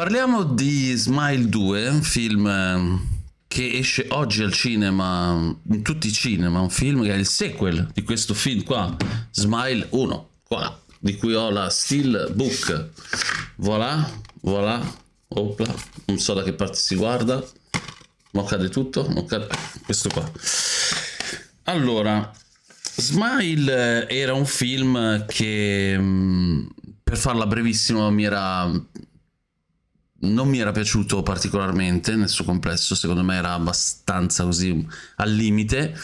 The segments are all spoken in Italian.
Parliamo di Smile 2, un film eh, che esce oggi al cinema, in tutti i cinema, un film che è il sequel di questo film qua, Smile 1, qua, di cui ho la Steel Book. Voilà, voilà, opla, non so da che parte si guarda, ma cade tutto, ma cade... questo qua. Allora, Smile eh, era un film che, mm, per farla brevissima, mi era non mi era piaciuto particolarmente nel suo complesso, secondo me era abbastanza così al limite.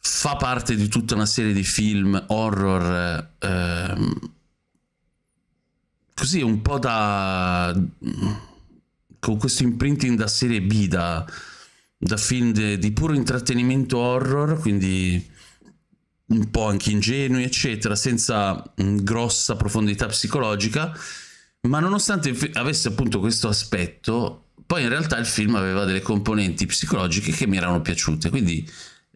Fa parte di tutta una serie di film horror ehm, così un po' da con questo imprinting da serie B, da, da film de, di puro intrattenimento horror, quindi un po' anche ingenui, eccetera, senza mh, mm, grossa profondità psicologica ma nonostante avesse appunto questo aspetto, poi in realtà il film aveva delle componenti psicologiche che mi erano piaciute, quindi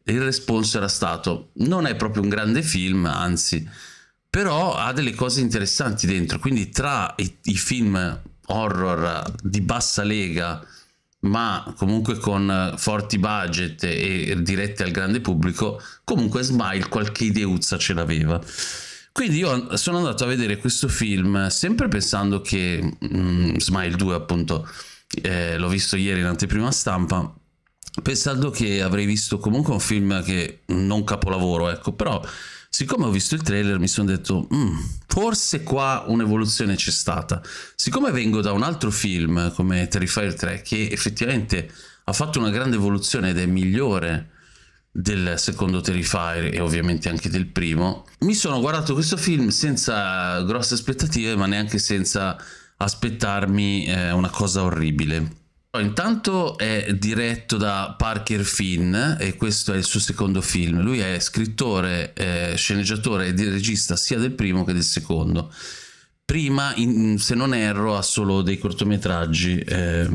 il responso era stato non è proprio un grande film, anzi, però ha delle cose interessanti dentro, quindi tra i, i film horror di bassa lega, ma comunque con forti budget e diretti al grande pubblico, comunque Smile qualche ideuzza ce l'aveva. Quindi io sono andato a vedere questo film sempre pensando che mm, Smile 2 appunto eh, l'ho visto ieri in anteprima stampa pensando che avrei visto comunque un film che non capolavoro ecco però siccome ho visto il trailer mi sono detto mm, forse qua un'evoluzione c'è stata siccome vengo da un altro film come Terrifier 3 che effettivamente ha fatto una grande evoluzione ed è migliore del secondo Terrifier e ovviamente anche del primo. Mi sono guardato questo film senza grosse aspettative, ma neanche senza aspettarmi eh, una cosa orribile. Intanto è diretto da Parker Finn e questo è il suo secondo film. Lui è scrittore, eh, sceneggiatore e regista sia del primo che del secondo. Prima, in, se non erro, ha solo dei cortometraggi. Eh,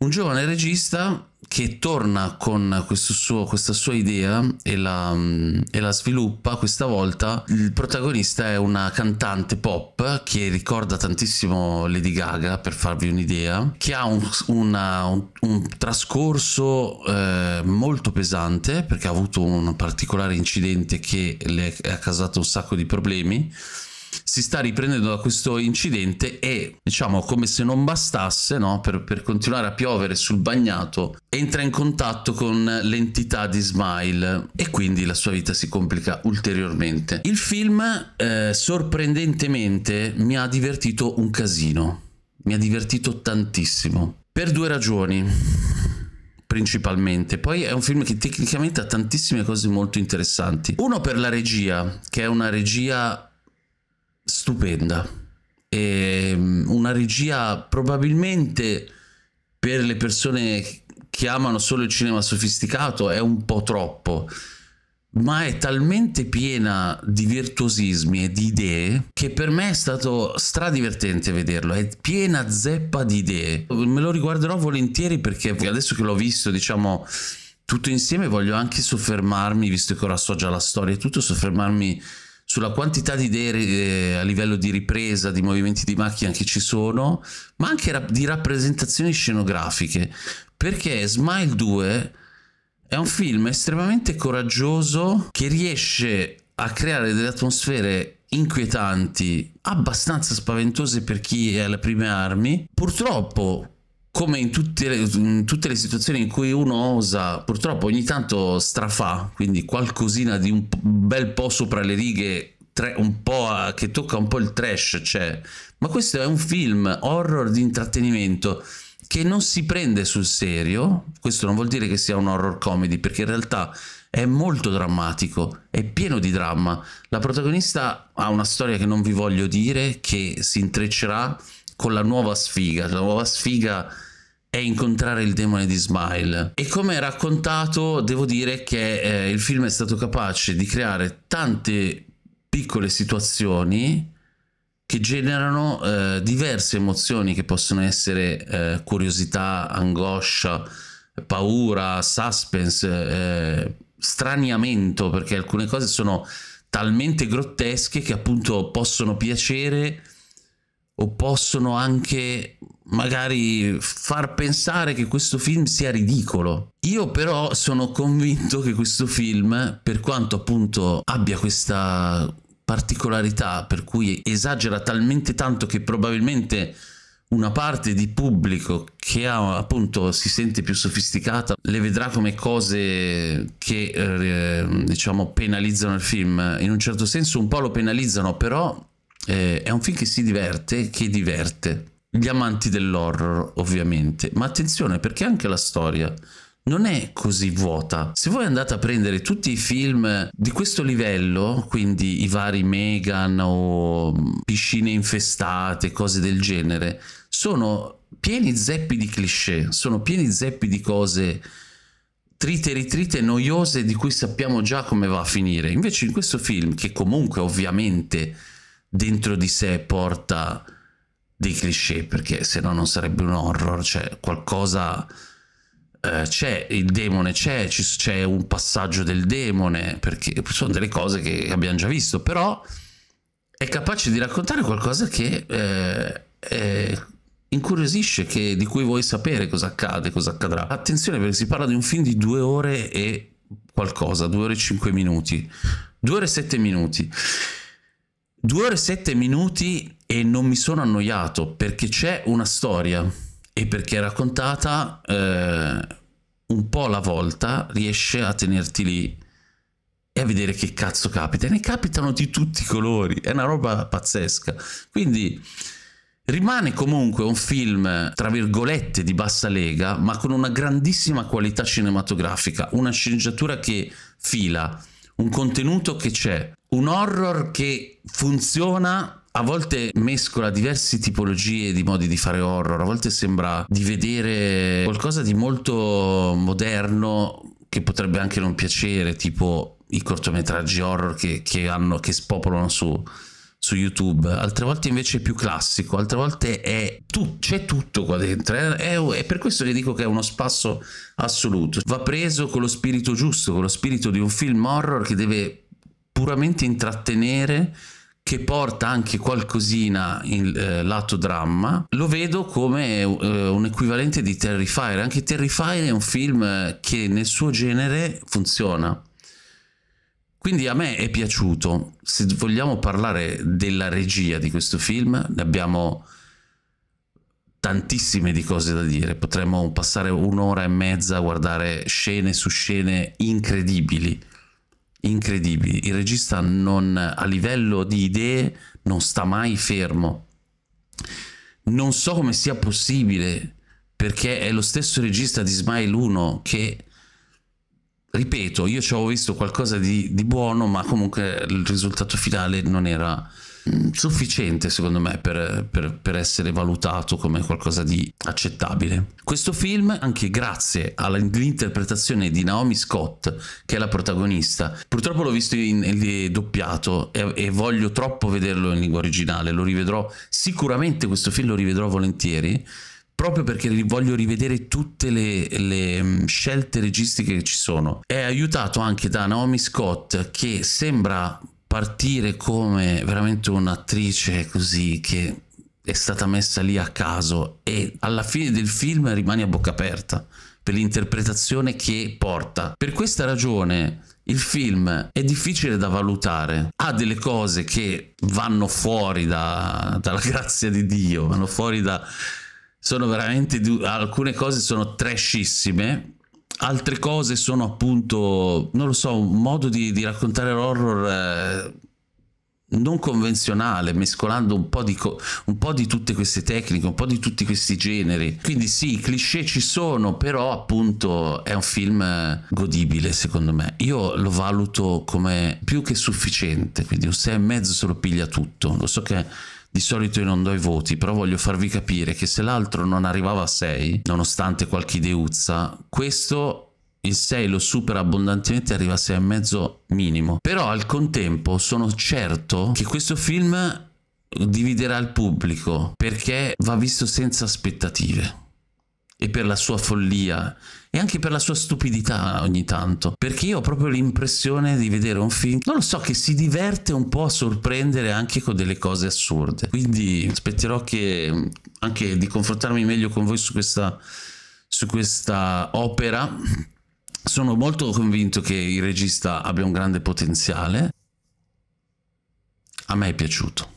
un giovane regista che torna con suo, questa sua idea e la, mm, e la, sviluppa questa volta il protagonista è una cantante pop che ricorda tantissimo Lady Gaga per farvi un'idea che ha un, una, un, un trascorso eh, molto pesante perché ha avuto un particolare incidente che le ha causato un sacco di problemi si sta riprendendo da questo incidente e diciamo come se non bastasse no? per, per, continuare a piovere sul bagnato entra in contatto con l'entità di Smile e quindi la sua vita si complica ulteriormente il film eh, sorprendentemente mi ha divertito un casino mi ha divertito tantissimo per due ragioni principalmente. Poi è un film che tecnicamente ha tantissime cose molto interessanti. Uno per la regia, che è una regia stupenda. E mm, una regia probabilmente per le persone che amano solo il cinema sofisticato è un po' troppo, ma è talmente piena di virtuosismi e di idee che per me è stato stradivertente vederlo, è piena zeppa di idee. Me lo riguarderò volentieri perché adesso che l'ho visto, diciamo tutto insieme, voglio anche soffermarmi, visto che ora so già la storia e tutto, soffermarmi sulla quantità di idee eh, a livello di ripresa, di movimenti di macchina che ci sono, ma anche di rappresentazioni scenografiche, perché Smile 2 è un film estremamente coraggioso che riesce a creare delle atmosfere inquietanti, abbastanza spaventose per chi è alle prime armi. Purtroppo come in tutte, le, in tutte, le, situazioni in cui uno osa, purtroppo ogni tanto strafà, quindi qualcosina di un bel po' sopra le righe, tre, un po' a, che tocca un po' il trash, cioè. Ma questo è un film horror di intrattenimento che non si prende sul serio, questo non vuol dire che sia un horror comedy, perché in realtà è molto drammatico, è pieno di dramma. La protagonista ha una storia che non vi voglio dire, che si intreccerà con la nuova sfiga. La nuova sfiga è incontrare il demone di Smile. E come raccontato, devo dire che eh, il film è stato capace di creare tante piccole situazioni che generano eh, diverse emozioni che possono essere eh, curiosità, angoscia, paura, suspense, eh, straniamento, perché alcune cose sono talmente grottesche che appunto possono piacere o possono anche magari far pensare che questo film sia ridicolo. Io però sono convinto che questo film, per quanto appunto abbia questa particolarità per cui esagera talmente tanto che probabilmente una parte di pubblico che ha, appunto si sente più sofisticata le vedrà come cose che eh, diciamo penalizzano il film in un certo senso un po' lo penalizzano però eh, è un film che si diverte, che diverte gli amanti dell'horror ovviamente, ma attenzione perché anche la storia non è così vuota. Se voi andate a prendere tutti i film di questo livello, quindi i vari Megan o mm, piscine infestate, cose del genere, sono pieni zeppi di cliché, sono pieni zeppi di cose trite e ritrite noiose di cui sappiamo già come va a finire. Invece in questo film, che comunque ovviamente dentro di sé porta dei cliché perché se no non sarebbe un horror, cioè qualcosa eh, c'è, il demone c'è, c'è un passaggio del demone, perché sono delle cose che abbiamo già visto, però è capace di raccontare qualcosa che eh, eh, incuriosisce, che, di cui vuoi sapere cosa accade, cosa accadrà. Attenzione perché si parla di un film di due ore e qualcosa, due ore e cinque minuti, due ore e sette minuti Due ore e sette minuti e non mi sono annoiato perché c'è una storia e perché è raccontata eh, un po' alla volta riesce a tenerti lì e a vedere che cazzo capita. E ne capitano di tutti i colori, è una roba pazzesca. Quindi rimane comunque un film, tra virgolette, di bassa lega, ma con una grandissima qualità cinematografica, una sceneggiatura che fila, un contenuto che c'è, un horror che funziona a volte mescola diverse tipologie di modi di fare horror, a volte sembra di vedere qualcosa di molto moderno che potrebbe anche non piacere, tipo i cortometraggi horror che, che, hanno, che spopolano su, su YouTube, altre volte invece è più classico, altre volte è tu, c'è tutto qua dentro, è, è, è, per questo che dico che è uno spasso assoluto, va preso con lo spirito giusto, con lo spirito di un film horror che deve puramente intrattenere che porta anche qualcosina in eh, lato dramma, lo vedo come eh, un equivalente di Terrifier. Anche Terrifier è un film che nel suo genere funziona. Quindi a me è piaciuto. Se vogliamo parlare della regia di questo film, ne abbiamo tantissime di cose da dire. Potremmo passare un'ora e mezza a guardare scene su scene incredibili incredibili. Il regista non, a livello di idee non sta mai fermo. Non so come sia possibile perché è lo stesso regista di Smile 1 che ripeto, io ci avevo visto qualcosa di, di buono, ma comunque il risultato finale non era sufficiente secondo me per, per, per, essere valutato come qualcosa di accettabile. Questo film, anche grazie all'interpretazione di Naomi Scott, che è la protagonista, purtroppo l'ho visto in, in doppiato e, e, voglio troppo vederlo in lingua originale, lo rivedrò sicuramente, questo film lo rivedrò volentieri. Proprio perché voglio rivedere tutte le, le mm, scelte registiche che ci sono. È aiutato anche da Naomi Scott, che sembra partire come veramente un'attrice così che è stata messa lì a caso e alla fine del film rimane a bocca aperta per l'interpretazione che porta. Per questa ragione il film è difficile da valutare, ha delle cose che vanno fuori da, dalla grazia di Dio, vanno fuori da... sono veramente... alcune cose sono trashissime, Altre cose sono appunto, non lo so, un modo di, di raccontare l'horror eh, non convenzionale, mescolando un po, un po, di tutte queste tecniche, un po' di tutti questi generi. Quindi sì, i cliché ci sono, però appunto è un film eh, godibile secondo me. Io lo valuto come più che sufficiente, quindi un e mezzo se lo piglia tutto. Lo so che di solito io non do i voti, però voglio farvi capire che se l'altro non arrivava a 6, nonostante qualche ideuzza, questo il 6 lo supera abbondantemente, arriva a 6,5 minimo. Però al contempo sono certo che questo film dividerà il pubblico perché va visto senza aspettative e per la sua follia e anche per la sua stupidità ogni tanto perché io ho proprio l'impressione di vedere un film non lo so che si diverte un po' a sorprendere anche con delle cose assurde quindi aspetterò che anche di confrontarmi meglio con voi su questa su questa opera sono molto convinto che il regista abbia un grande potenziale. A me è piaciuto.